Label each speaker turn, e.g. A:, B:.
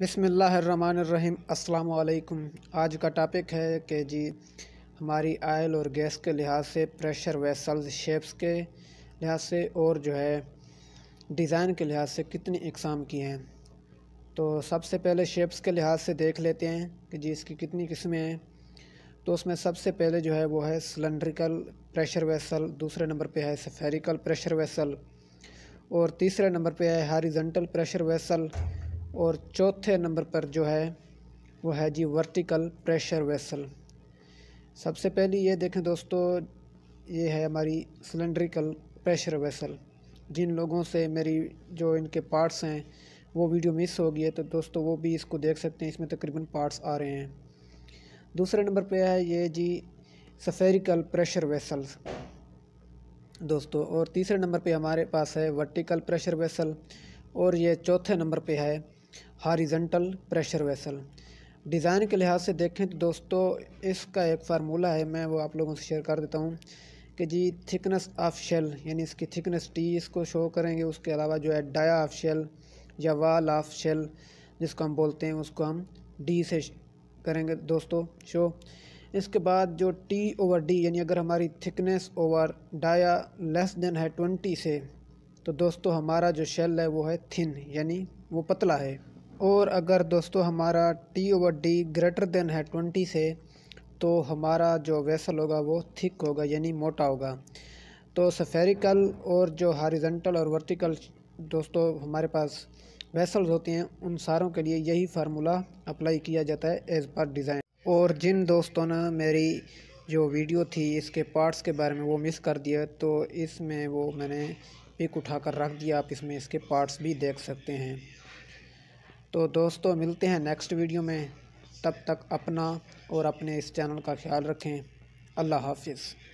A: बिसमीम् अल्लाम आज का टॉपिक है कि जी हमारी आयल और गैस के लिहाज से प्रेशर वेसल्स शेप्स के लिहाज से और जो है डिज़ाइन के लिहाज से कितनी इकसाम की हैं तो सबसे पहले शेप्स के लिहाज से देख लेते हैं कि जी इसकी कितनी किस्में हैं तो उसमें सबसे पहले जो है वो है सिलेंड्रिकल प्रेशर वेसल दूसरे नंबर पर है सफेरिकल प्रेशर वेसल और तीसरे नंबर पर है हारीजेंटल प्रेशर वेसल और चौथे नंबर पर जो है वो है जी वर्टिकल प्रेशर वेसल सबसे पहले ये देखें दोस्तों ये है हमारी सिलेंड्रिकल प्रेशर वेसल जिन लोगों से मेरी जो इनके पार्ट्स हैं वो वीडियो मिस हो गई है तो दोस्तों वो भी इसको देख सकते हैं इसमें तकरीबन पार्ट्स आ रहे हैं दूसरे नंबर पे है ये जी सफेरिकल प्रेशर वेसल्स दोस्तों और तीसरे नंबर पे हमारे पास है वर्टिकल प्रेशर वेसल और ये चौथे नंबर पे है हॉरिजेंटल प्रेशर वेसल डिज़ाइन के लिहाज से देखें तो दोस्तों इसका एक फार्मूला है मैं वो आप लोगों से शेयर कर देता हूँ कि जी थिकनेस ऑफ शेल यानी इसकी थिकनेस टी इसको शो करेंगे उसके अलावा जो है डाया ऑफ शेल या वाल ऑफ शेल जिसको हम बोलते हैं उसको हम डी से करेंगे दोस्तों शो इसके बाद जो टी ओवर डी यानी अगर हमारी thickness over dia less than है ट्वेंटी से तो दोस्तों हमारा जो शेल है वो है थिन यानी वो पतला है और अगर दोस्तों हमारा T over D greater than है ट्वेंटी से तो हमारा जो वेसल होगा वो थिक होगा यानी मोटा होगा तो सफेरिकल और जो हॉरिजेंटल और वर्टिकल दोस्तों हमारे पास वेसल्स होती हैं उन सारों के लिए यही फार्मूला अप्लाई किया जाता है एज पर डिज़ाइन और जिन दोस्तों ने मेरी जो वीडियो थी इसके पार्ट्स के बारे में वो मिस कर दिया तो इसमें वो मैंने एक उठाकर रख दिया आप इसमें इसके पार्ट्स भी देख सकते हैं तो दोस्तों मिलते हैं नेक्स्ट वीडियो में तब तक अपना और अपने इस चैनल का ख्याल रखें अल्लाह हाफिज़